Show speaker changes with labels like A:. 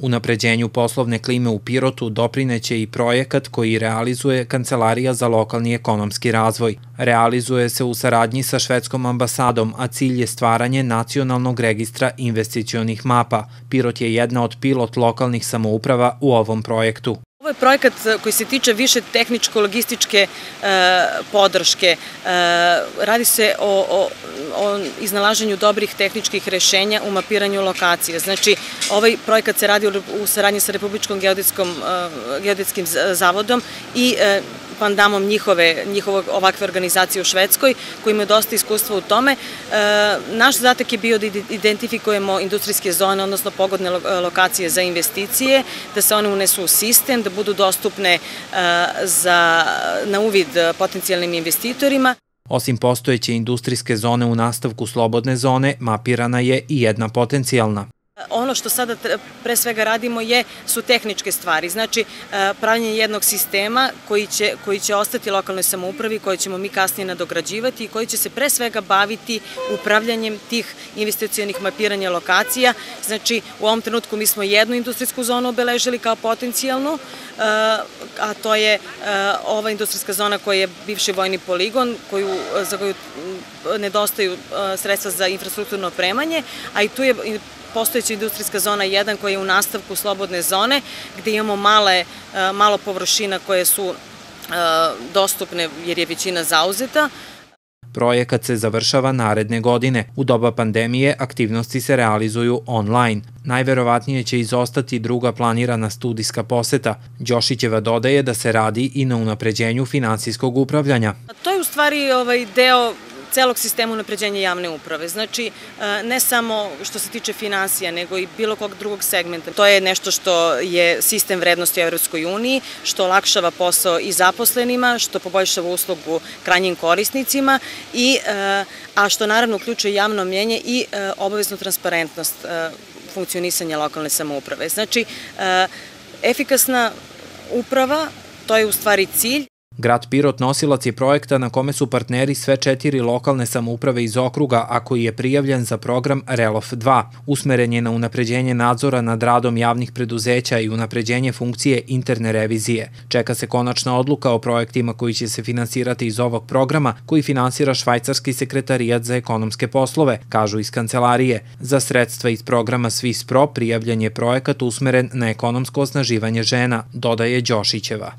A: Unapređenju poslovne klime u Pirotu doprineće i projekat koji realizuje Kancelarija za lokalni ekonomski razvoj. Realizuje se u saradnji sa švedskom ambasadom, a cilj je stvaranje nacionalnog registra investicionih mapa. Pirot je jedna od pilot lokalnih samouprava u ovom projektu.
B: Ovo je projekat e, koji se tiče više tehničko-logističke e, podrške. E, radi se o, o, o iznalaženju dobrih tehničkih rešenja u mapiranju lokacije. Znači, ovaj projekat se radi u, saradnji sa Republičkom geodetskom, geodetskim zavodom i pandamom njihove, ovakve organizacije u Švedskoj, koji imaju dosta iskustva u tome. Naš zadatak je bio da identifikujemo industrijske zone, odnosno pogodne lokacije za investicije, da se one unesu u sistem, da budu dostupne e, za, na uvid potencijalnim investitorima.
A: Osim postojeće industrijske zone u nastavku slobodne zone, mapirana je i jedna potencijalna.
B: Ono što sada pre svega radimo je, su tehničke stvari, znači e, pravljanje jednog sistema koji će, koji će ostati lokalnoj samoupravi, koji ćemo mi kasnije nadograđivati i koji će se pre svega baviti upravljanjem tih investicijonih mapiranja lokacija. Znači u ovom trenutku mi smo jednu industrijsku zonu obeležili kao potencijalnu, e, a to je e, ova industrijska zona koja je bivši vojni poligon, koju, za koju nedostaju sredstva za infrastrukturno opremanje, a i tu je postojeći postojeća industrijska zona 1 koja je u nastavku slobodne zone gde imamo male, e, malo površina koje su e, dostupne jer je većina zauzeta.
A: Projekat se završava naredne godine. U doba pandemije aktivnosti se realizuju online. Najverovatnije će izostati druga planirana studijska poseta. Đošićeva dodaje da se radi i na unapređenju finansijskog upravljanja.
B: To je u stvari ovaj deo celog sistema unapređenja javne uprave. Znači, e, ne samo što se tiče finansija, nego i bilo kog drugog segmenta. To je nešto što je sistem vrednosti u Evropskoj uniji, što olakšava posao i zaposlenima, što poboljšava uslugu krajnjim korisnicima, i, e, a što naravno uključuje javno mjenje i e, obaveznu transparentnost funkcionisanja lokalne samouprave. Znači, efikasna uprava, to je u stvari cilj.
A: Grad Pirot nosilac je projekta na kome su partneri sve četiri lokalne samouprave iz okruga, a koji je prijavljen za program RELOF 2. Usmeren je na unapređenje nadzora nad radom javnih preduzeća i unapređenje funkcije interne revizije. Čeka se konačna odluka o projektima koji će se finansirati iz ovog programa, koji finansira Švajcarski sekretarijat za ekonomske poslove, kažu iz kancelarije. Za sredstva iz programa Swiss Pro prijavljen je projekat usmeren na ekonomsko osnaživanje žena, dodaje Đošićeva.